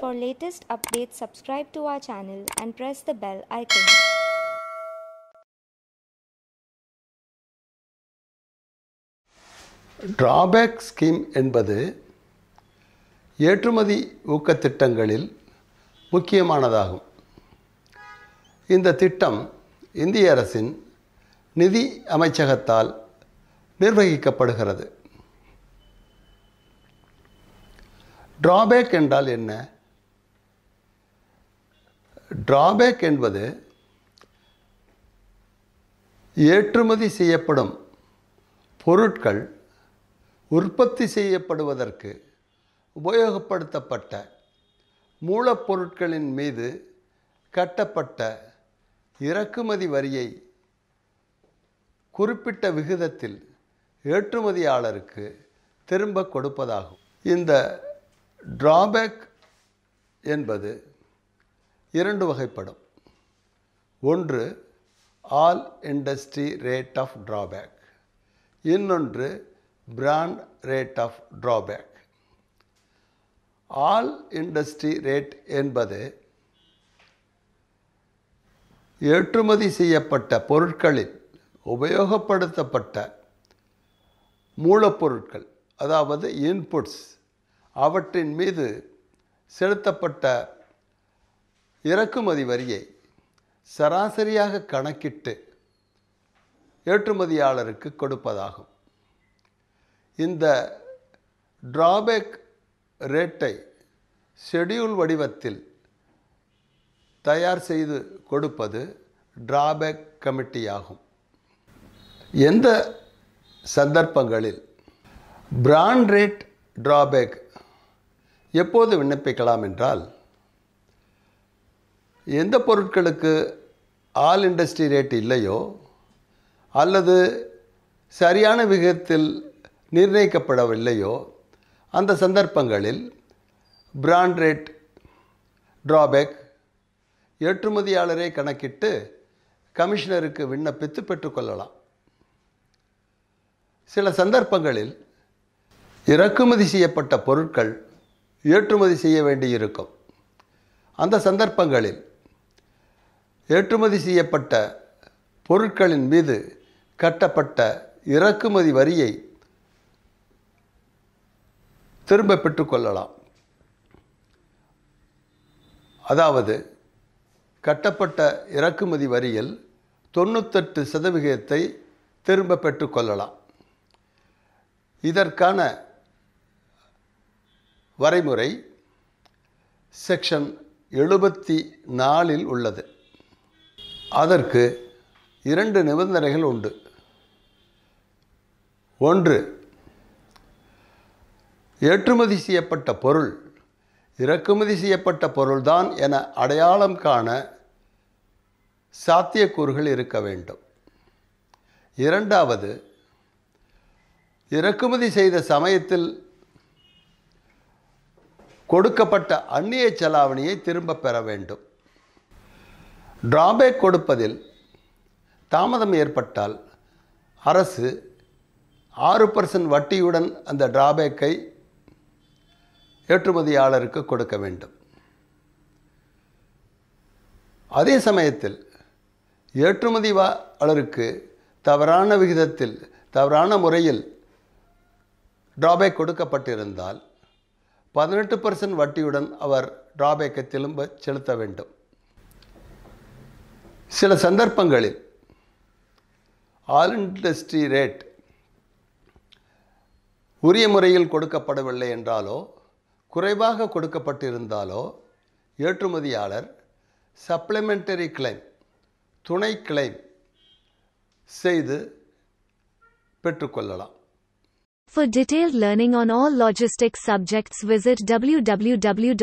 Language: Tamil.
For latest updates, subscribe to our channel and press the bell icon. Drawback scheme என்பது ஏற்றுமதி ஊக்கத் திட்டங்களில் முக்கியமானதாகும் இந்த திட்டம் இந்திய அரசின் நிதி அமைச்சகத்தால் நிர்வகிக்கப்படுகிறது டிராபேக் என்றால் என்ன ட்ராபேக் என்பது ஏற்றுமதி செய்யப்படும் பொருட்கள் உற்பத்தி செய்யப்படுவதற்கு உபயோகப்படுத்தப்பட்ட மூலப்பொருட்களின் மீது கட்டப்பட்ட இறக்குமதி வரியை குறிப்பிட்ட விகிதத்தில் ஏற்றுமதியாளருக்கு திரும்ப கொடுப்பதாகும் இந்த டிராபேக் என்பது இரண்டு வகைப்படும் ஒன்று all industry rate of drawback இன்னொன்று brand rate of drawback all industry rate என்பது ஏற்றுமதி செய்யப்பட்ட பொருட்களில் உபயோகப்படுத்தப்பட்ட மூலப்பொருட்கள் அதாவது இன்புட்ஸ் அவற்றின் மீது செலுத்தப்பட்ட இறக்குமதி வரியை சராசரியாக கணக்கிட்டு ஏற்றுமதியாளருக்கு கொடுப்பதாகும் இந்த டிராபேக் ரேட்டை ஷெடியூல் வடிவத்தில் தயார் செய்து கொடுப்பது டிராபேக் கமிட்டியாகும் எந்த சந்தர்ப்பங்களில் பிராண்ட் ரேட் டிராபேக் எப்போது விண்ணப்பிக்கலாம் என்றால் எந்த பொருட்களுக்கு ஆல் இண்டஸ்ட்ரி ரேட் இல்லையோ அல்லது சரியான விகிதத்தில் நிர்ணயிக்கப்படவில்லையோ அந்த சந்தர்ப்பங்களில் பிராண்ட் ரேட் ட்ராபேக் ஏற்றுமதியாளரை கணக்கிட்டு கமிஷனருக்கு விண்ணப்பித்து பெற்றுக்கொள்ளலாம் சில சந்தர்ப்பங்களில் இறக்குமதி செய்யப்பட்ட பொருட்கள் ஏற்றுமதி செய்ய வேண்டியிருக்கும் அந்த சந்தர்ப்பங்களில் ஏற்றுமதி செய்யப்பட்ட பொருட்களின் மீது கட்டப்பட்ட இறக்குமதி வரியை திரும்ப பெற்றுக்கொள்ளலாம் அதாவது கட்டப்பட்ட இறக்குமதி வரியில் தொண்ணூத்தெட்டு சதவிகிதத்தை திரும்ப பெற்றுக்கொள்ளலாம் இதற்கான வரைமுறை செக்ஷன் எழுபத்தி நாலில் உள்ளது அதற்கு இரண்டு நிபந்தனைகள் உண்டு ஒன்று ஏற்றுமதி செய்யப்பட்ட பொருள் இறக்குமதி செய்யப்பட்ட பொருள்தான் என அடையாளம் காண சாத்தியக்கூறுகள் இருக்க வேண்டும் இரண்டாவது இறக்குமதி செய்த சமயத்தில் கொடுக்கப்பட்ட அந்நிய செலாவணியை திரும்ப பெற வேண்டும் டிராபேக் கொடுப்பதில் தாமதம் ஏற்பட்டால் அரசு ஆறு பர்சன்ட் வட்டியுடன் அந்த டிராபேக்கை ஏற்றுமதியாளருக்கு கொடுக்க வேண்டும் அதே சமயத்தில் ஏற்றுமதியாளருக்கு தவறான விகிதத்தில் தவறான முறையில் டிராபேக் கொடுக்கப்பட்டிருந்தால் பதினெட்டு பர்சன்ட் வட்டியுடன் அவர் டிராபேக்கை திரும்ப செலுத்த வேண்டும் சில சந்தர்ப்பங்களில் ஆல் இண்டஸ்ட்ரி ரேட் உரிய முறையில் கொடுக்கப்படவில்லை என்றாலோ குறைவாக கொடுக்கப்பட்டிருந்தாலோ ஏற்றுமதியாளர் சப்ளிமெண்டரி கிளைம் துணை கிளைம் செய்து பெற்றுக்கொள்ளலாம் For detailed learning on all logistics subjects visit www.logiveda.com.